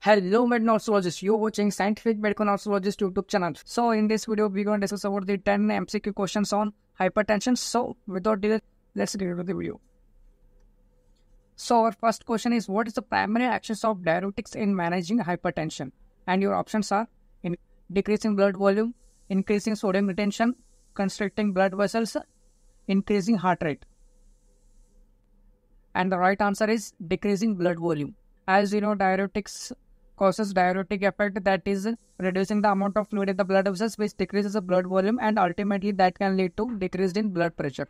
Hello medical Medconologists, you're watching Scientific Medical Medconologist YouTube channel. So in this video, we're going to discuss about the 10 MCQ questions on hypertension. So without delay, let's get into the video. So our first question is, what is the primary actions of diuretics in managing hypertension? And your options are in decreasing blood volume, increasing sodium retention, constricting blood vessels, increasing heart rate. And the right answer is decreasing blood volume. As you know, diuretics causes diuretic effect that is reducing the amount of fluid in the blood vessels which decreases the blood volume and ultimately that can lead to decreased in blood pressure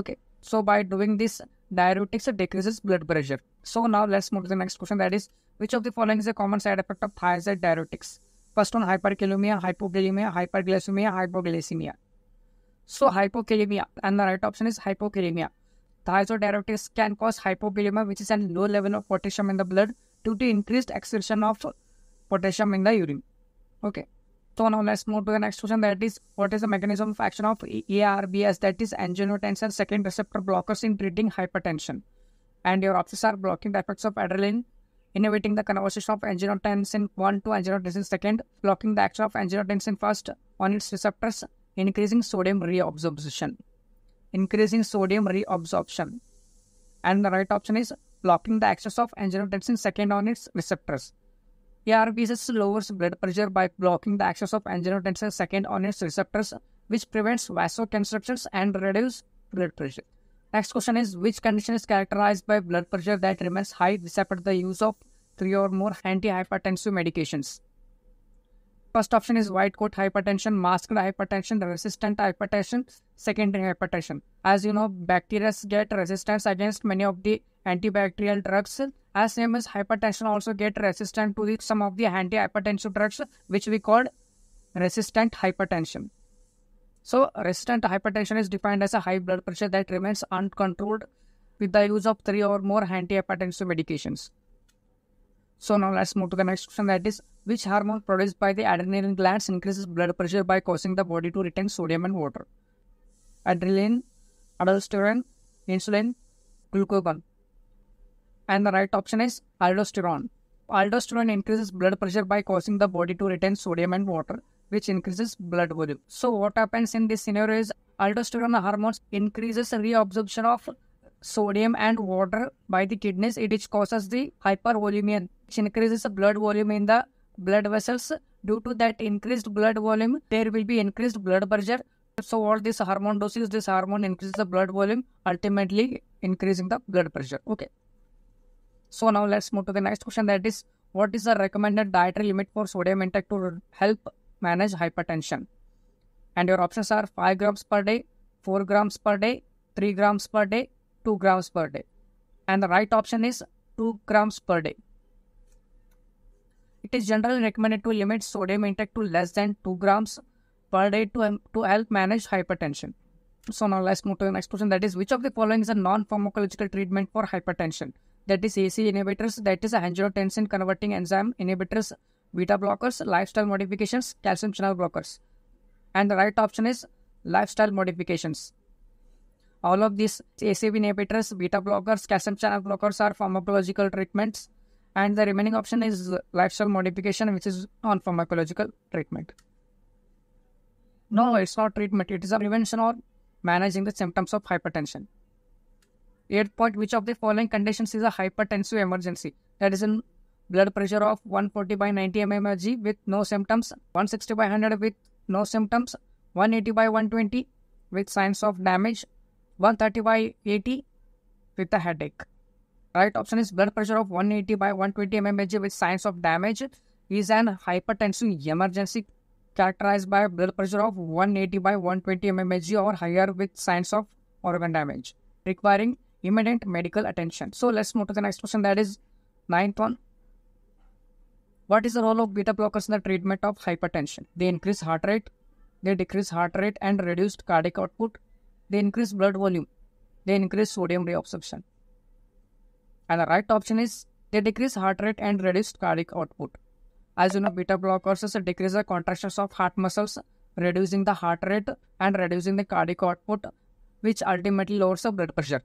okay so by doing this diuretics decreases blood pressure so now let's move to the next question that is which of the following is a common side effect of thiazide diuretics first one hyperkalemia hypokalemia hyperglycemia hypoglycemia so hypokalemia and the right option is hypokalemia thiazide diuretics can cause hypokalemia which is a low level of potassium in the blood due to increased excretion of potassium in the urine. Okay. So now let's move to the next question that is what is the mechanism of action of ARBs that is angiotensin second receptor blockers in treating hypertension and your options are blocking the effects of adrenaline inhibiting the conversion of angiotensin 1 to angiotensin second, blocking the action of angiotensin first on its receptors increasing sodium reabsorption increasing sodium reabsorption and the right option is blocking the access of angiotensin II on its receptors. ARBs lowers blood pressure by blocking the access of angiotensin II on its receptors, which prevents vasoconstrictions and reduces blood pressure. Next question is which condition is characterized by blood pressure that remains high despite the use of three or more antihypertensive medications? First option is white coat hypertension, masked hypertension, resistant hypertension, secondary hypertension. As you know, bacteria get resistance against many of the antibacterial drugs as same as hypertension also get resistant to the, some of the antihypertensive drugs which we called resistant hypertension. So resistant hypertension is defined as a high blood pressure that remains uncontrolled with the use of three or more antihypertensive medications. So now let's move to the next question that is which hormone produced by the adrenaline glands increases blood pressure by causing the body to retain sodium and water? Adrenaline, aldosterone, insulin, glucagon and the right option is aldosterone. Aldosterone increases blood pressure by causing the body to retain sodium and water, which increases blood volume. So what happens in this scenario is aldosterone hormones increases reabsorption of sodium and water by the kidneys. It causes the hypervolemia, which increases the blood volume in the blood vessels. Due to that increased blood volume, there will be increased blood pressure. So all this hormone doses, this hormone increases the blood volume, ultimately increasing the blood pressure. Okay. So now let's move to the next question that is what is the recommended dietary limit for sodium intake to help manage hypertension? And your options are 5 grams per day, 4 grams per day, 3 grams per day, 2 grams per day. And the right option is 2 grams per day. It is generally recommended to limit sodium intake to less than 2 grams per day to, to help manage hypertension. So now let's move to the next question that is which of the following is a non-pharmacological treatment for hypertension? that is ACE inhibitors, that is angiotensin converting enzyme inhibitors, beta blockers, lifestyle modifications, calcium channel blockers. And the right option is lifestyle modifications. All of these A.C. inhibitors, beta blockers, calcium channel blockers are pharmacological treatments. And the remaining option is lifestyle modification, which is non pharmacological treatment. No, it's not treatment, it is a prevention or managing the symptoms of hypertension. 8 point which of the following conditions is a hypertensive emergency that is in blood pressure of 140 by 90 mmHg with no symptoms 160 by 100 with no symptoms 180 by 120 with signs of damage 130 by 80 with a headache right option is blood pressure of 180 by 120 mmHg with signs of damage is an hypertensive emergency characterized by blood pressure of 180 by 120 mmHg or higher with signs of organ damage requiring Imminent medical attention. So let's move to the next question. That is ninth one. What is the role of beta blockers in the treatment of hypertension? They increase heart rate, they decrease heart rate and reduced cardiac output, they increase blood volume, they increase sodium reabsorption. And the right option is they decrease heart rate and reduced cardiac output. As you know, beta blockers decrease the contractions of heart muscles, reducing the heart rate and reducing the cardiac output, which ultimately lowers the blood pressure.